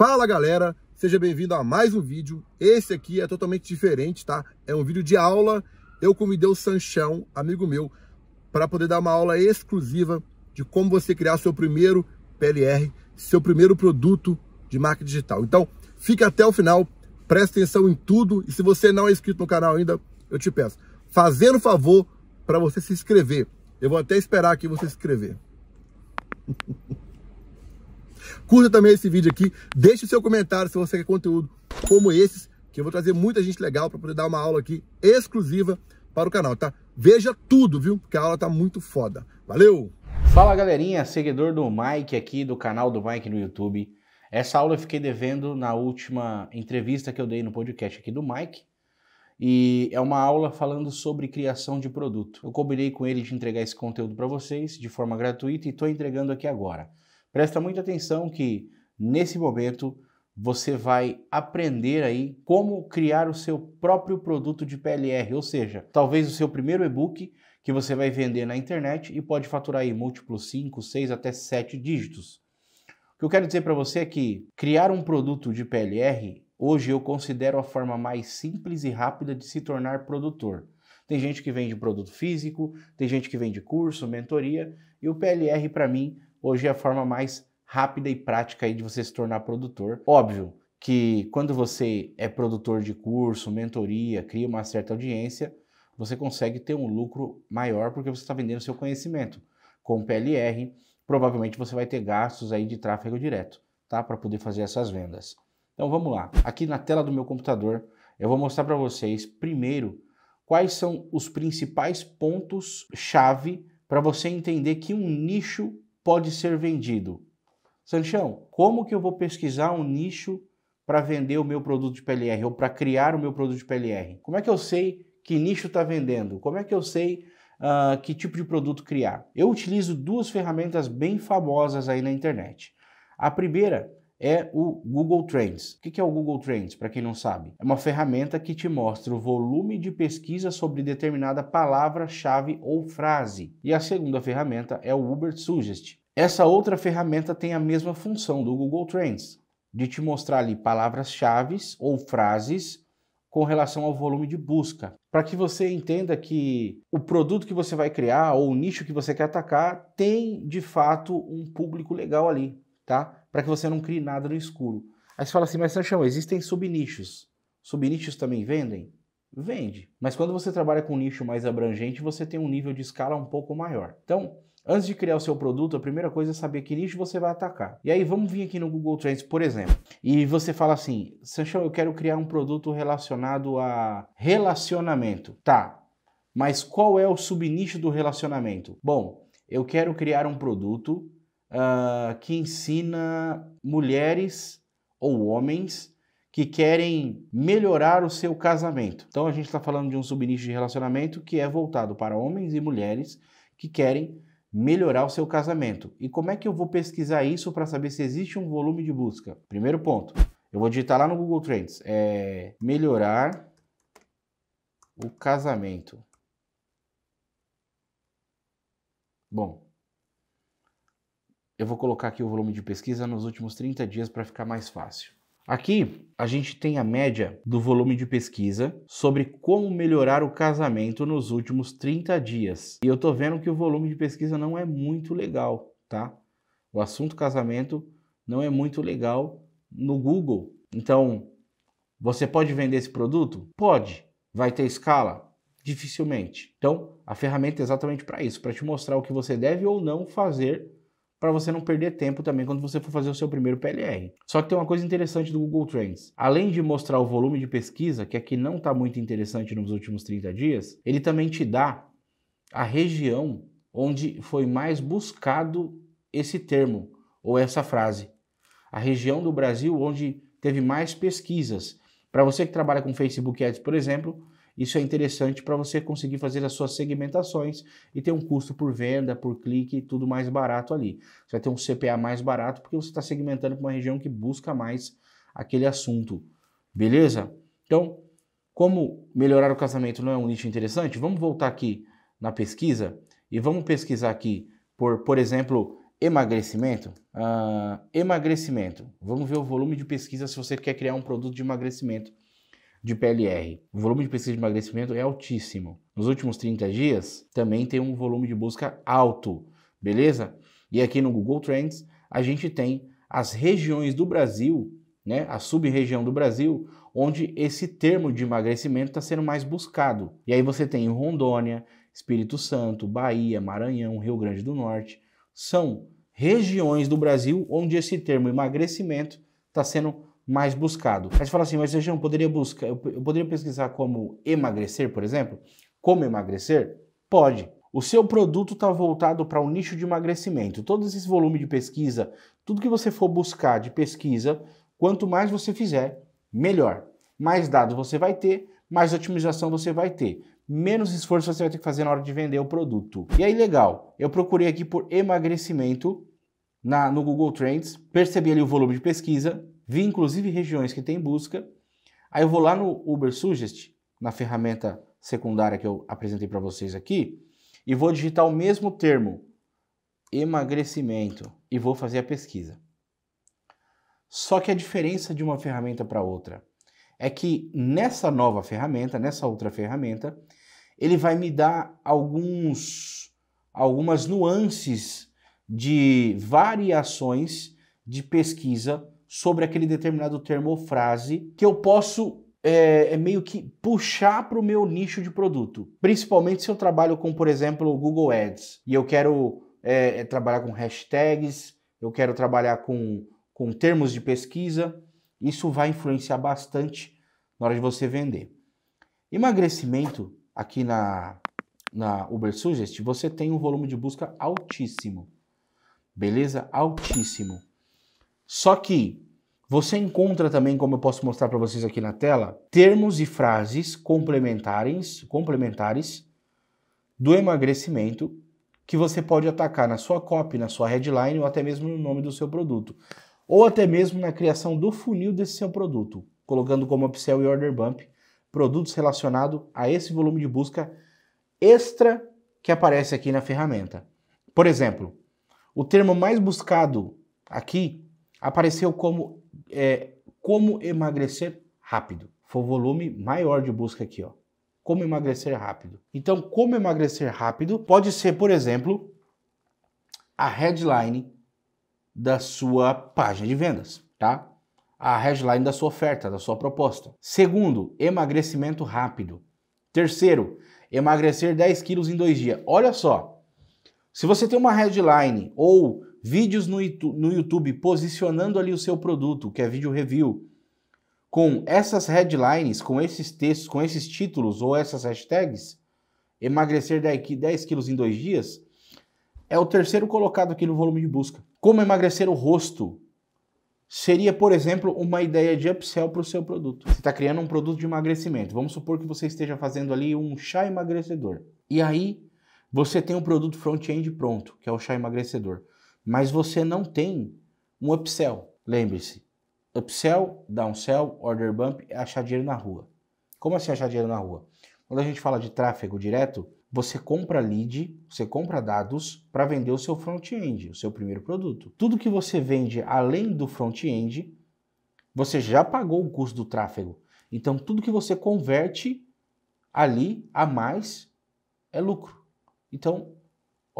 Fala galera, seja bem-vindo a mais um vídeo. Esse aqui é totalmente diferente, tá? É um vídeo de aula. Eu convidei o Sanchão, amigo meu, para poder dar uma aula exclusiva de como você criar seu primeiro PLR, seu primeiro produto de marca digital. Então, fica até o final, presta atenção em tudo e se você não é inscrito no canal ainda, eu te peço, fazendo favor para você se inscrever. Eu vou até esperar aqui você se inscrever. Curta também esse vídeo aqui, deixe o seu comentário se você quer conteúdo como esses, que eu vou trazer muita gente legal para poder dar uma aula aqui exclusiva para o canal, tá? Veja tudo, viu? Porque a aula tá muito foda. Valeu! Fala galerinha, seguidor do Mike aqui, do canal do Mike no YouTube. Essa aula eu fiquei devendo na última entrevista que eu dei no podcast aqui do Mike. E é uma aula falando sobre criação de produto. Eu combinei com ele de entregar esse conteúdo para vocês de forma gratuita e estou entregando aqui agora. Presta muita atenção que nesse momento você vai aprender aí como criar o seu próprio produto de PLR, ou seja, talvez o seu primeiro e-book que você vai vender na internet e pode faturar aí múltiplos 5, 6 até 7 dígitos. O que eu quero dizer para você é que criar um produto de PLR hoje eu considero a forma mais simples e rápida de se tornar produtor. Tem gente que vende produto físico, tem gente que vende curso, mentoria, e o PLR para mim hoje é a forma mais rápida e prática aí de você se tornar produtor. Óbvio que quando você é produtor de curso, mentoria, cria uma certa audiência, você consegue ter um lucro maior porque você está vendendo seu conhecimento. Com PLR, provavelmente você vai ter gastos aí de tráfego direto, tá? Para poder fazer essas vendas. Então vamos lá. Aqui na tela do meu computador, eu vou mostrar para vocês primeiro quais são os principais pontos chave para você entender que um nicho pode ser vendido. Sanchão, como que eu vou pesquisar um nicho para vender o meu produto de PLR ou para criar o meu produto de PLR? Como é que eu sei que nicho está vendendo? Como é que eu sei uh, que tipo de produto criar? Eu utilizo duas ferramentas bem famosas aí na internet. A primeira é o Google Trends. O que é o Google Trends, para quem não sabe? É uma ferramenta que te mostra o volume de pesquisa sobre determinada palavra-chave ou frase. E a segunda ferramenta é o Uber Suggest. Essa outra ferramenta tem a mesma função do Google Trends, de te mostrar ali palavras-chave ou frases com relação ao volume de busca, para que você entenda que o produto que você vai criar ou o nicho que você quer atacar tem de fato um público legal ali, tá? Para que você não crie nada no escuro. Aí você fala assim, mas Sanchão, existem subnichos. Subnichos também vendem? Vende. Mas quando você trabalha com um nicho mais abrangente, você tem um nível de escala um pouco maior. Então, Antes de criar o seu produto, a primeira coisa é saber que nicho você vai atacar. E aí vamos vir aqui no Google Trends, por exemplo, e você fala assim: Sanchão, eu quero criar um produto relacionado a relacionamento. Tá, mas qual é o subnicho do relacionamento? Bom, eu quero criar um produto uh, que ensina mulheres ou homens que querem melhorar o seu casamento. Então a gente está falando de um subnicho de relacionamento que é voltado para homens e mulheres que querem melhorar o seu casamento. E como é que eu vou pesquisar isso para saber se existe um volume de busca? Primeiro ponto, eu vou digitar lá no Google Trends, é melhorar o casamento. Bom, eu vou colocar aqui o volume de pesquisa nos últimos 30 dias para ficar mais fácil. Aqui a gente tem a média do volume de pesquisa sobre como melhorar o casamento nos últimos 30 dias. E eu tô vendo que o volume de pesquisa não é muito legal, tá? O assunto casamento não é muito legal no Google. Então, você pode vender esse produto? Pode. Vai ter escala? Dificilmente. Então, a ferramenta é exatamente para isso, para te mostrar o que você deve ou não fazer para você não perder tempo também quando você for fazer o seu primeiro PLR. Só que tem uma coisa interessante do Google Trends. Além de mostrar o volume de pesquisa, que aqui não está muito interessante nos últimos 30 dias, ele também te dá a região onde foi mais buscado esse termo ou essa frase. A região do Brasil onde teve mais pesquisas. Para você que trabalha com Facebook Ads, por exemplo, isso é interessante para você conseguir fazer as suas segmentações e ter um custo por venda, por clique, tudo mais barato ali. Você vai ter um CPA mais barato porque você está segmentando para uma região que busca mais aquele assunto. Beleza? Então, como melhorar o casamento não é um nicho interessante, vamos voltar aqui na pesquisa e vamos pesquisar aqui por, por exemplo, emagrecimento. Uh, emagrecimento. Vamos ver o volume de pesquisa se você quer criar um produto de emagrecimento de PLR. O volume de pesquisa de emagrecimento é altíssimo. Nos últimos 30 dias, também tem um volume de busca alto, beleza? E aqui no Google Trends, a gente tem as regiões do Brasil, né, a sub-região do Brasil, onde esse termo de emagrecimento está sendo mais buscado. E aí você tem Rondônia, Espírito Santo, Bahia, Maranhão, Rio Grande do Norte. São regiões do Brasil onde esse termo emagrecimento está sendo mais buscado. Aí você fala assim, mas Sejão, poderia buscar, eu, eu poderia pesquisar como emagrecer, por exemplo? Como emagrecer? Pode. O seu produto está voltado para o um nicho de emagrecimento. Todo esse volume de pesquisa, tudo que você for buscar de pesquisa, quanto mais você fizer, melhor. Mais dados você vai ter, mais otimização você vai ter. Menos esforço você vai ter que fazer na hora de vender o produto. E aí, legal, eu procurei aqui por emagrecimento na, no Google Trends, percebi ali o volume de pesquisa, vi inclusive regiões que tem busca. Aí eu vou lá no Uber Suggest, na ferramenta secundária que eu apresentei para vocês aqui, e vou digitar o mesmo termo, emagrecimento, e vou fazer a pesquisa. Só que a diferença de uma ferramenta para outra é que nessa nova ferramenta, nessa outra ferramenta, ele vai me dar alguns algumas nuances de variações de pesquisa sobre aquele determinado termo ou frase que eu posso é, é, meio que puxar para o meu nicho de produto. Principalmente se eu trabalho com, por exemplo, o Google Ads e eu quero é, é, trabalhar com hashtags, eu quero trabalhar com, com termos de pesquisa. Isso vai influenciar bastante na hora de você vender. Emagrecimento, aqui na, na Uber Suggest, você tem um volume de busca altíssimo. Beleza? Altíssimo. Só que você encontra também, como eu posso mostrar para vocês aqui na tela, termos e frases complementares, complementares do emagrecimento que você pode atacar na sua copy, na sua headline ou até mesmo no nome do seu produto, ou até mesmo na criação do funil desse seu produto, colocando como upsell e order bump produtos relacionados a esse volume de busca extra que aparece aqui na ferramenta. Por exemplo, o termo mais buscado aqui apareceu como, é, como emagrecer rápido. Foi o volume maior de busca aqui, ó. Como emagrecer rápido. Então, como emagrecer rápido pode ser, por exemplo, a headline da sua página de vendas, tá? A headline da sua oferta, da sua proposta. Segundo, emagrecimento rápido. Terceiro, emagrecer 10 quilos em dois dias. Olha só, se você tem uma headline ou vídeos no YouTube posicionando ali o seu produto, que é vídeo review, com essas headlines, com esses textos, com esses títulos ou essas hashtags, emagrecer 10 quilos em dois dias, é o terceiro colocado aqui no volume de busca. Como emagrecer o rosto seria, por exemplo, uma ideia de upsell para o seu produto. Você está criando um produto de emagrecimento. Vamos supor que você esteja fazendo ali um chá emagrecedor. E aí você tem um produto front-end pronto, que é o chá emagrecedor mas você não tem um upsell. Lembre-se, upsell, downsell, order bump é achar dinheiro na rua. Como assim achar dinheiro na rua? Quando a gente fala de tráfego direto, você compra lead, você compra dados para vender o seu front-end, o seu primeiro produto. Tudo que você vende além do front-end, você já pagou o custo do tráfego. Então, tudo que você converte ali a mais é lucro. Então,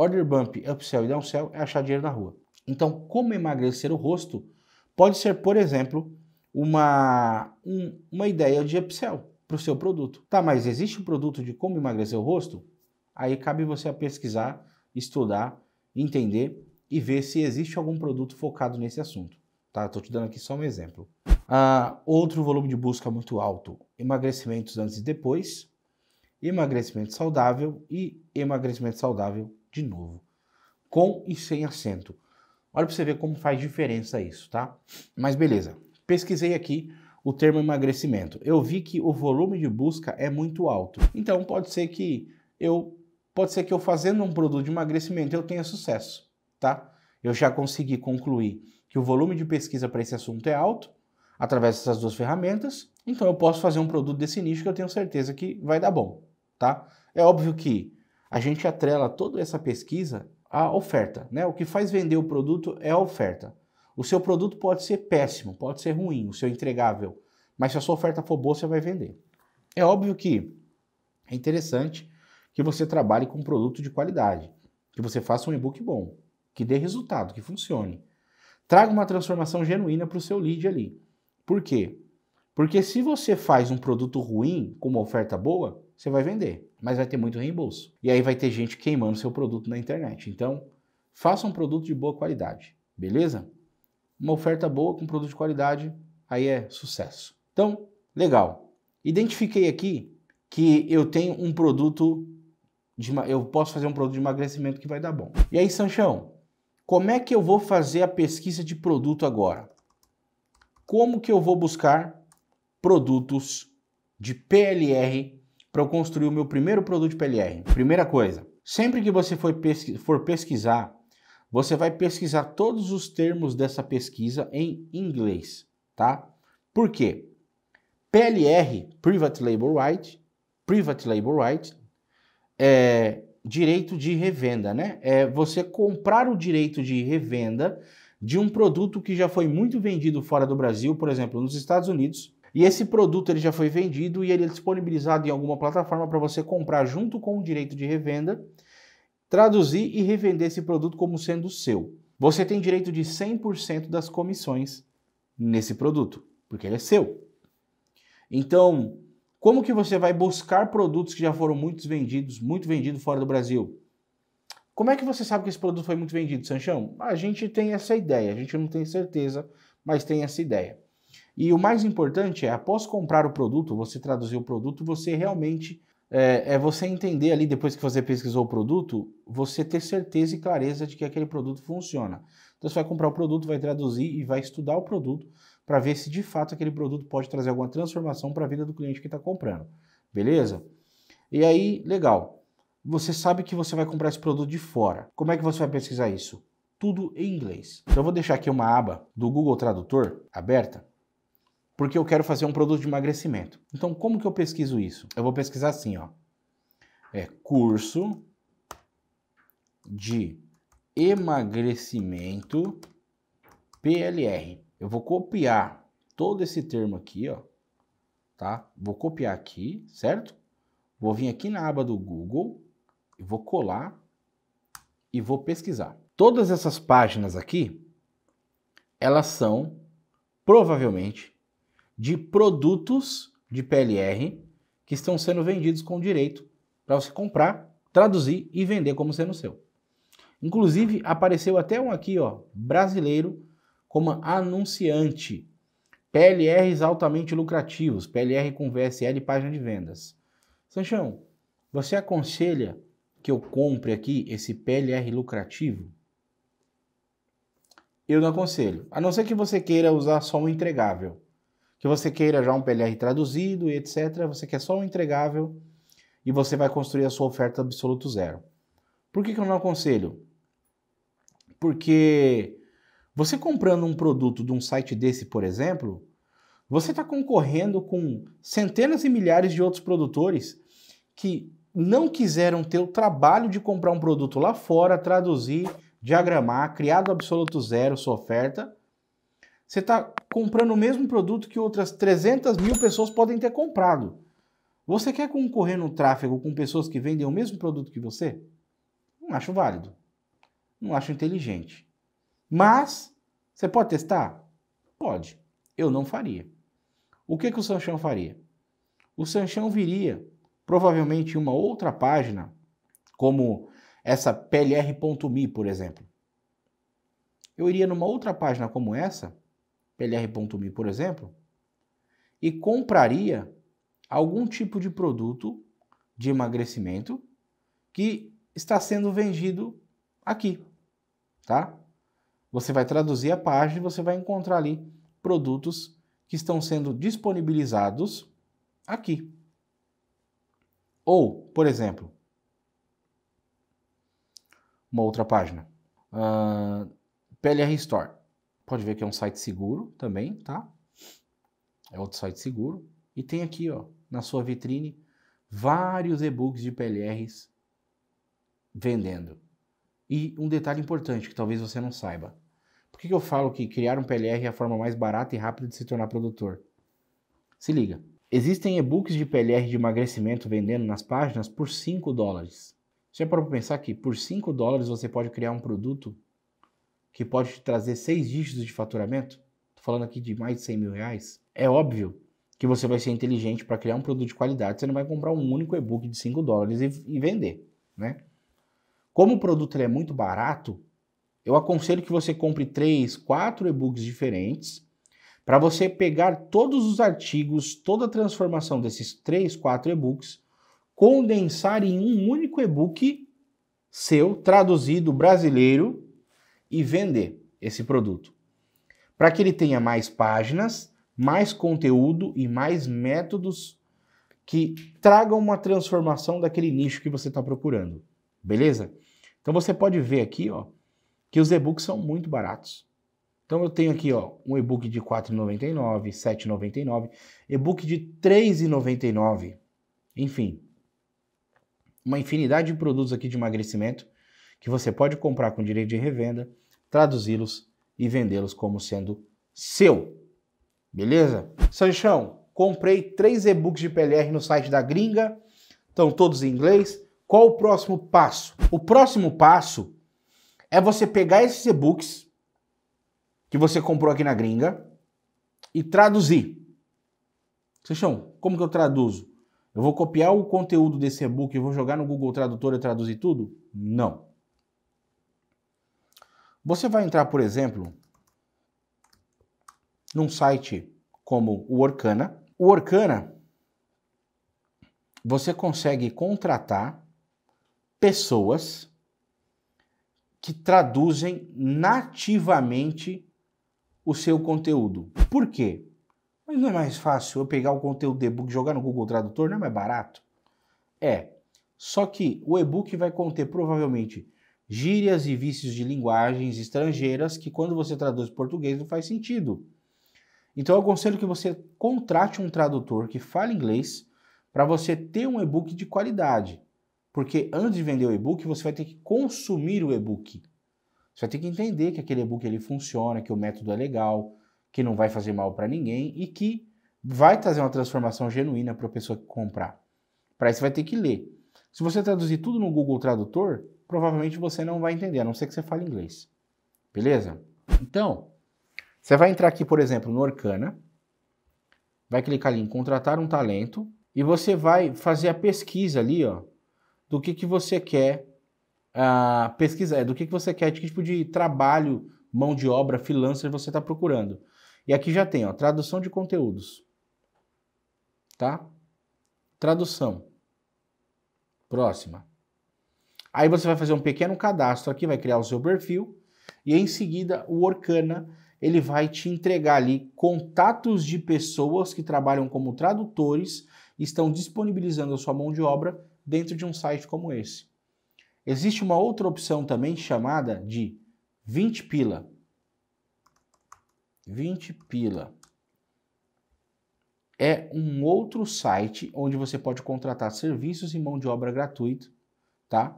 Order bump, upsell e downsell é achar dinheiro na rua. Então, como emagrecer o rosto pode ser, por exemplo, uma, um, uma ideia de upsell para o seu produto. Tá, mas existe um produto de como emagrecer o rosto? Aí cabe você a pesquisar, estudar, entender e ver se existe algum produto focado nesse assunto. Tá, estou te dando aqui só um exemplo. Ah, outro volume de busca muito alto: emagrecimentos antes e depois, emagrecimento saudável e emagrecimento saudável de novo, com e sem acento. Olha para você ver como faz diferença isso, tá? Mas beleza, pesquisei aqui o termo emagrecimento. Eu vi que o volume de busca é muito alto. Então pode ser que eu pode ser que eu fazendo um produto de emagrecimento eu tenha sucesso, tá? Eu já consegui concluir que o volume de pesquisa para esse assunto é alto através dessas duas ferramentas. Então eu posso fazer um produto desse nicho que eu tenho certeza que vai dar bom, tá? É óbvio que a gente atrela toda essa pesquisa à oferta. Né? O que faz vender o produto é a oferta. O seu produto pode ser péssimo, pode ser ruim, o seu entregável, mas se a sua oferta for boa, você vai vender. É óbvio que é interessante que você trabalhe com um produto de qualidade, que você faça um e-book bom, que dê resultado, que funcione. Traga uma transformação genuína para o seu lead ali. Por quê? Porque se você faz um produto ruim com uma oferta boa, você vai vender mas vai ter muito reembolso. E aí vai ter gente queimando seu produto na internet. Então, faça um produto de boa qualidade, beleza? Uma oferta boa com produto de qualidade, aí é sucesso. Então, legal. Identifiquei aqui que eu tenho um produto de, eu posso fazer um produto de emagrecimento que vai dar bom. E aí, Sanchão, como é que eu vou fazer a pesquisa de produto agora? Como que eu vou buscar produtos de PLR para eu construir o meu primeiro produto de PLR. Primeira coisa, sempre que você for, pesquisar, você vai pesquisar todos os termos dessa pesquisa em inglês, tá? Por quê? PLR, Private Label Right, Private Label Right, é direito de revenda, né? É você comprar o direito de revenda de um produto que já foi muito vendido fora do Brasil, por exemplo, nos Estados Unidos, e esse produto ele já foi vendido e ele é disponibilizado em alguma plataforma para você comprar junto com o direito de revenda, traduzir e revender esse produto como sendo seu. Você tem direito de 100% das comissões nesse produto, porque ele é seu. Então, como que você vai buscar produtos que já foram muito vendidos, muito vendido fora do Brasil? Como é que você sabe que esse produto foi muito vendido, Sanchão? A gente tem essa ideia, a gente não tem certeza, mas tem essa ideia. E o mais importante é, após comprar o produto, você traduzir o produto, você realmente é, é, você entender ali, depois que você pesquisou o produto, você ter certeza e clareza de que aquele produto funciona. Então você vai comprar o produto, vai traduzir e vai estudar o produto para ver se de fato aquele produto pode trazer alguma transformação para a vida do cliente que está comprando. Beleza? E aí, legal. Você sabe que você vai comprar esse produto de fora. Como é que você vai pesquisar isso? Tudo em inglês. Então eu vou deixar aqui uma aba do Google Tradutor aberta porque eu quero fazer um produto de emagrecimento. Então, como que eu pesquiso isso? Eu vou pesquisar assim, ó. É curso de emagrecimento PLR. Eu vou copiar todo esse termo aqui, ó, tá? Vou copiar aqui, certo? Vou vir aqui na aba do Google, e vou colar e vou pesquisar. Todas essas páginas aqui, elas são provavelmente de produtos de PLR que estão sendo vendidos com direito para você comprar, traduzir e vender como sendo seu. Inclusive, apareceu até um aqui, ó, brasileiro, como anunciante. PLRs altamente lucrativos, PLR com VSL página de vendas. Sanchão, você aconselha que eu compre aqui esse PLR lucrativo? Eu não aconselho, a não ser que você queira usar só um entregável que você queira já um PLR traduzido e etc. Você quer só um entregável e você vai construir a sua oferta absoluto zero. Por que, que eu não aconselho? Porque você comprando um produto de um site desse, por exemplo, você está concorrendo com centenas e milhares de outros produtores que não quiseram ter o trabalho de comprar um produto lá fora, traduzir, diagramar, criar do absoluto zero sua oferta você está comprando o mesmo produto que outras 300 mil pessoas podem ter comprado. Você quer concorrer no tráfego com pessoas que vendem o mesmo produto que você? Não acho válido. Não acho inteligente. Mas, você pode testar? Pode. Eu não faria. O que, que o Sanchão faria? O Sanchão viria, provavelmente, em uma outra página, como essa plr.me, por exemplo. Eu iria numa outra página como essa PLR.me, por exemplo, e compraria algum tipo de produto de emagrecimento que está sendo vendido aqui, tá? Você vai traduzir a página e você vai encontrar ali produtos que estão sendo disponibilizados aqui. Ou, por exemplo, uma outra página, uh, ah, PLR Store. Pode ver que é um site seguro também, tá? É outro site seguro. E tem aqui, ó, na sua vitrine, vários e-books de PLRs vendendo. E um detalhe importante que talvez você não saiba. Por que, que eu falo que criar um PLR é a forma mais barata e rápida de se tornar produtor? Se liga. Existem e-books de PLR de emagrecimento vendendo nas páginas por 5 dólares. Já para pensar que por 5 dólares você pode criar um produto que pode te trazer seis dígitos de faturamento, estou falando aqui de mais de 100 mil reais, é óbvio que você vai ser inteligente para criar um produto de qualidade, você não vai comprar um único e-book de 5 dólares e, e, vender, né? Como o produto é muito barato, eu aconselho que você compre 3, 4 e-books diferentes para você pegar todos os artigos, toda a transformação desses 3, 4 e-books, condensar em um único e-book seu, traduzido, brasileiro, e vender esse produto. Para que ele tenha mais páginas, mais conteúdo e mais métodos que tragam uma transformação daquele nicho que você está procurando. Beleza? Então você pode ver aqui ó, que os e-books são muito baratos. Então eu tenho aqui ó, um e-book de R$ 4,99, R$ 7,99, e-book de R$ 3,99, enfim, uma infinidade de produtos aqui de emagrecimento que você pode comprar com direito de revenda, traduzi-los e vendê-los como sendo seu. Beleza? Sanchão, comprei três e-books de PLR no site da gringa, estão todos em inglês. Qual o próximo passo? O próximo passo é você pegar esses e-books que você comprou aqui na gringa e traduzir. Sanchão, como que eu traduzo? Eu vou copiar o conteúdo desse e-book e vou jogar no Google Tradutor e traduzir tudo? Não. Você vai entrar, por exemplo, num site como o Orkana. O Orkana, você consegue contratar pessoas que traduzem nativamente o seu conteúdo. Por quê? Mas não é mais fácil eu pegar o conteúdo do e-book e jogar no Google Tradutor? Não é mais barato? É. Só que o e-book vai conter provavelmente gírias e vícios de linguagens estrangeiras que, quando você traduz em português, não faz sentido. Então, eu aconselho que você contrate um tradutor que fale inglês para você ter um e-book de qualidade. Porque antes de vender o e-book, você vai ter que consumir o e-book. Você vai ter que entender que aquele e-book ele funciona, que o método é legal, que não vai fazer mal para ninguém e que vai trazer uma transformação genuína para a pessoa que comprar. Para isso, você vai ter que ler. Se você traduzir tudo no Google Tradutor, provavelmente você não vai entender, a não ser que você fale inglês. Beleza? Então, você vai entrar aqui, por exemplo, no Orkana, vai clicar ali em contratar um talento e você vai fazer a pesquisa ali, ó, do que que você quer uh, ah, pesquisar, é, do que que você quer, de que tipo de trabalho, mão de obra, freelancer você está procurando. E aqui já tem, ó, tradução de conteúdos, tá? Tradução. Próxima. Aí você vai fazer um pequeno cadastro aqui, vai criar o seu perfil e em seguida o Orkana ele vai te entregar ali contatos de pessoas que trabalham como tradutores e estão disponibilizando a sua mão de obra dentro de um site como esse. Existe uma outra opção também chamada de 20 pila. 20 pila. É um outro site onde você pode contratar serviços e mão de obra gratuito, tá?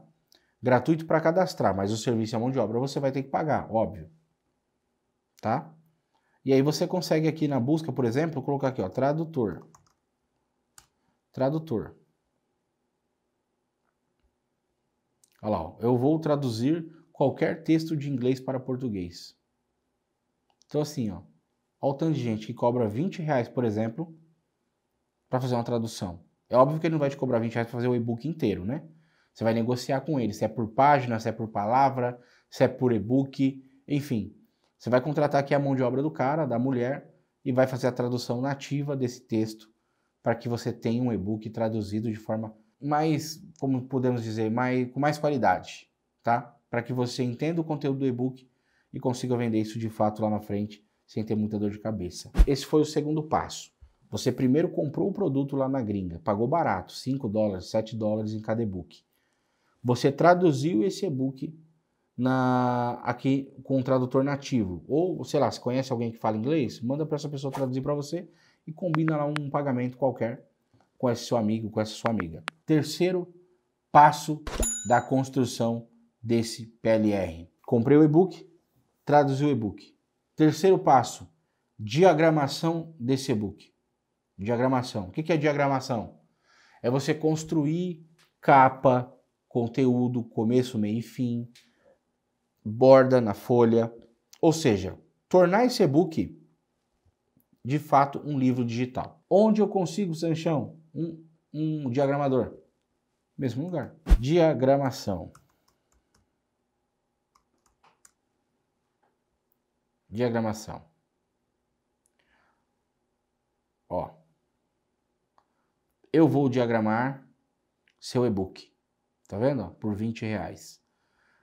gratuito para cadastrar, mas o serviço é mão de obra você vai ter que pagar, óbvio. Tá? E aí você consegue aqui na busca, por exemplo, colocar aqui, ó, tradutor. Tradutor. Olha lá, ó, eu vou traduzir qualquer texto de inglês para português. Então assim, ó, olha o tanto de gente que cobra 20 reais, por exemplo, para fazer uma tradução. É óbvio que ele não vai te cobrar 20 reais para fazer o e-book inteiro, né? Você vai negociar com ele, se é por página, se é por palavra, se é por e-book, enfim. Você vai contratar aqui a mão de obra do cara, da mulher, e vai fazer a tradução nativa desse texto para que você tenha um e-book traduzido de forma mais, como podemos dizer, mais, com mais qualidade, tá? Para que você entenda o conteúdo do e-book e consiga vender isso de fato lá na frente sem ter muita dor de cabeça. Esse foi o segundo passo. Você primeiro comprou o produto lá na gringa, pagou barato, 5 dólares, 7 dólares em cada e-book. Você traduziu esse e-book na, aqui com um tradutor nativo. Ou, sei lá, se conhece alguém que fala inglês, manda para essa pessoa traduzir para você e combina lá um pagamento qualquer com esse seu amigo, com essa sua amiga. Terceiro passo da construção desse PLR. Comprei o e-book, traduzi o e-book. Terceiro passo, diagramação desse e-book. Diagramação. O que é diagramação? É você construir capa, conteúdo, começo, meio e fim, borda na folha. Ou seja, tornar esse e-book de fato um livro digital. Onde eu consigo, Sanchão? Um, um diagramador. Mesmo lugar. Diagramação. Diagramação. Ó. Eu vou diagramar seu e-book tá vendo? Por 20 reais.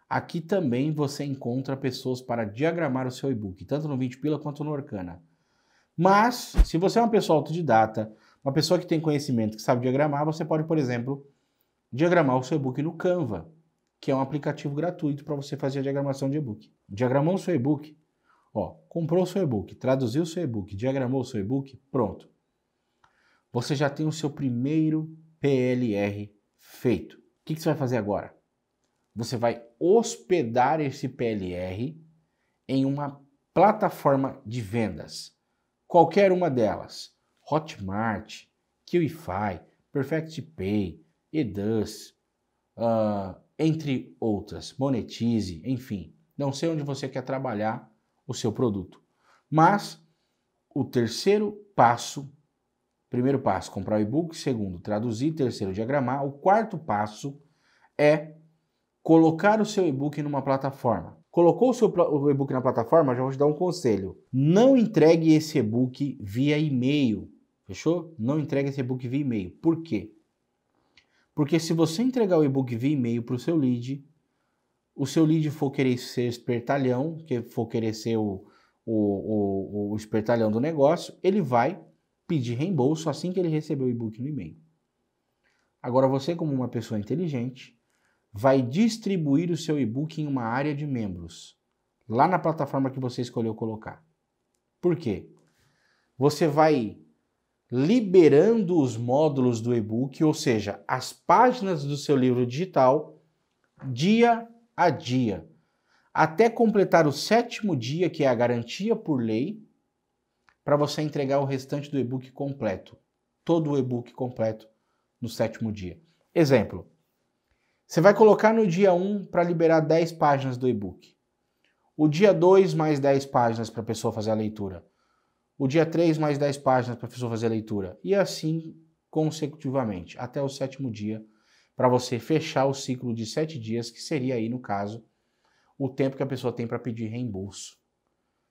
Aqui também você encontra pessoas para diagramar o seu e-book, tanto no 20 Pila quanto no Orkana. Mas, se você é uma pessoa autodidata, uma pessoa que tem conhecimento, que sabe diagramar, você pode, por exemplo, diagramar o seu e-book no Canva, que é um aplicativo gratuito para você fazer a diagramação de e-book. Diagramou o seu e-book, ó, comprou o seu e-book, traduziu o seu e-book, diagramou o seu e-book, pronto. Você já tem o seu primeiro PLR feito que, que você vai fazer agora? Você vai hospedar esse PLR em uma plataforma de vendas, qualquer uma delas, Hotmart, QIFI, Perfect Pay, uh, ah, entre outras, Monetize, enfim. Não sei onde você quer trabalhar o seu produto. Mas o terceiro passo Primeiro passo, comprar o e-book. Segundo, traduzir. Terceiro, diagramar. O quarto passo é colocar o seu e-book numa plataforma. Colocou o seu e-book na plataforma, já vou te dar um conselho. Não entregue esse e-book via e-mail. Fechou? Não entregue esse e-book via e-mail. Por quê? Porque se você entregar o e-book via e-mail para o seu lead, o seu lead for querer ser espertalhão, que for querer ser o, o, o, o espertalhão do negócio, ele vai pedir reembolso assim que ele receber o e-book no e-mail. Agora você, como uma pessoa inteligente, vai distribuir o seu e-book em uma área de membros, lá na plataforma que você escolheu colocar. Por quê? Você vai liberando os módulos do e-book, ou seja, as páginas do seu livro digital, dia a dia, até completar o sétimo dia, que é a garantia por lei, para você entregar o restante do e-book completo, todo o e-book completo no sétimo dia. Exemplo: você vai colocar no dia 1 para liberar 10 páginas do e-book. O dia 2 mais 10 páginas para a pessoa fazer a leitura. O dia 3 mais 10 páginas para a pessoa fazer a leitura. E assim consecutivamente, até o sétimo dia, para você fechar o ciclo de 7 dias, que seria aí, no caso, o tempo que a pessoa tem para pedir reembolso.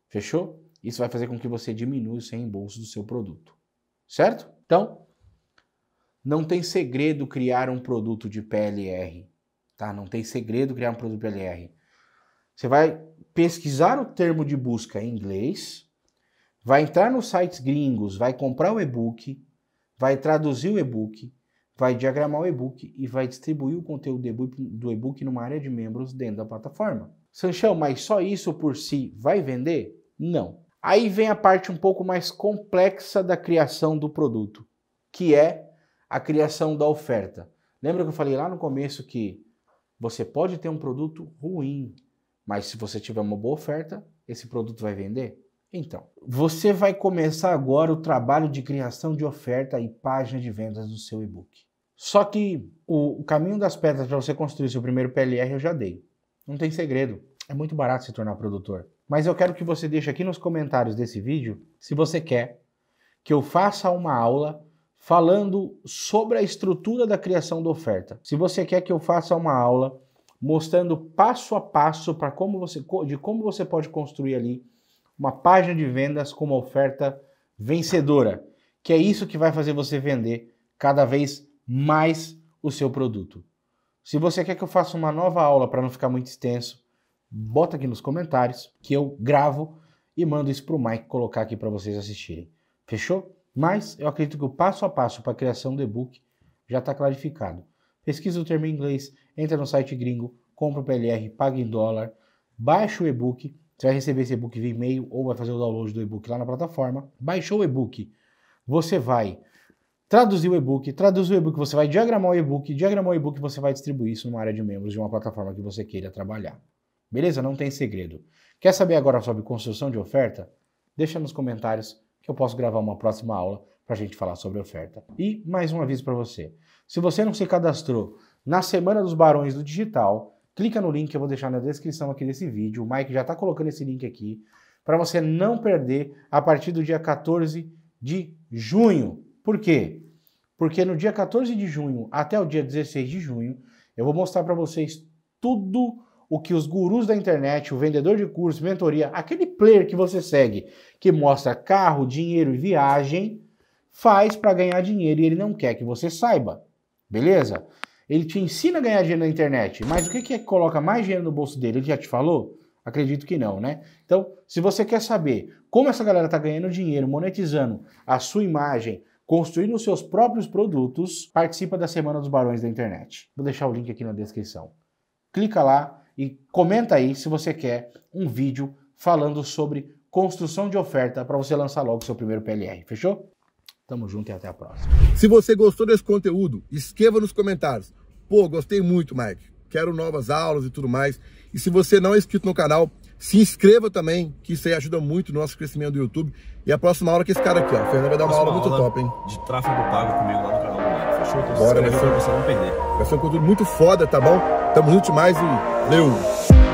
Fechou? Isso vai fazer com que você diminua o seu reembolso do seu produto, certo? Então, não tem segredo criar um produto de PLR, tá? Não tem segredo criar um produto de PLR. Você vai pesquisar o termo de busca em inglês, vai entrar nos sites gringos, vai comprar o e-book, vai traduzir o e-book, vai diagramar o e-book e vai distribuir o conteúdo do e-book numa área de membros dentro da plataforma. Sanchão, mas só isso por si vai vender? Não. Aí vem a parte um pouco mais complexa da criação do produto, que é a criação da oferta. Lembra que eu falei lá no começo que você pode ter um produto ruim, mas se você tiver uma boa oferta, esse produto vai vender? Então, você vai começar agora o trabalho de criação de oferta e página de vendas do seu e-book. Só que o, caminho das pedras para você construir seu primeiro PLR eu já dei. Não tem segredo. É muito barato se tornar produtor. Mas eu quero que você deixe aqui nos comentários desse vídeo se você quer que eu faça uma aula falando sobre a estrutura da criação da oferta. Se você quer que eu faça uma aula mostrando passo a passo para como você de como você pode construir ali uma página de vendas com uma oferta vencedora, que é isso que vai fazer você vender cada vez mais o seu produto. Se você quer que eu faça uma nova aula para não ficar muito extenso, bota aqui nos comentários que eu gravo e mando isso para o Mike colocar aqui para vocês assistirem. Fechou? Mas eu acredito que o passo a passo para a criação do e-book já está clarificado. Pesquisa o termo em inglês, entra no site gringo, compra o PLR, paga em dólar, baixa o e-book, você vai receber esse e-book via e-mail ou vai fazer o download do e-book lá na plataforma. Baixou o e-book, você vai traduzir o e-book, traduzir o e-book, você vai diagramar o e-book, diagramar o e-book, você vai distribuir isso numa área de membros de uma plataforma que você queira trabalhar. Beleza? Não tem segredo. Quer saber agora sobre construção de oferta? Deixa nos comentários que eu posso gravar uma próxima aula para a gente falar sobre oferta. E mais um aviso para você. Se você não se cadastrou na Semana dos Barões do Digital, clica no link que eu vou deixar na descrição aqui desse vídeo. O Mike já está colocando esse link aqui para você não perder a partir do dia 14 de junho. Por quê? Porque no dia 14 de junho até o dia 16 de junho, eu vou mostrar para vocês tudo o que os gurus da internet, o vendedor de curso, mentoria, aquele player que você segue, que mostra carro, dinheiro e viagem, faz para ganhar dinheiro e ele não quer que você saiba. Beleza? Ele te ensina a ganhar dinheiro na internet, mas o que, que é que coloca mais dinheiro no bolso dele? Ele já te falou? Acredito que não, né? Então, se você quer saber como essa galera está ganhando dinheiro, monetizando a sua imagem, construindo os seus próprios produtos, participa da Semana dos Barões da Internet. Vou deixar o link aqui na descrição. Clica lá e comenta aí se você quer um vídeo falando sobre construção de oferta para você lançar logo seu primeiro PLR. Fechou? Tamo junto e até a próxima. Se você gostou desse conteúdo, escreva nos comentários. Pô, gostei muito, Mike. Quero novas aulas e tudo mais. E se você não é inscrito no canal, se inscreva também, que isso aí ajuda muito no nosso crescimento do YouTube. E a próxima aula que é esse cara aqui, ó, Fernando vai dar uma aula, aula muito top, hein? De tráfego pago comigo lá no canal do Mike. Fechou? Então, Bora, se inscreve, né? você não perder. Vai ser um conteúdo muito foda, tá bom? Tamo junto demais e leu!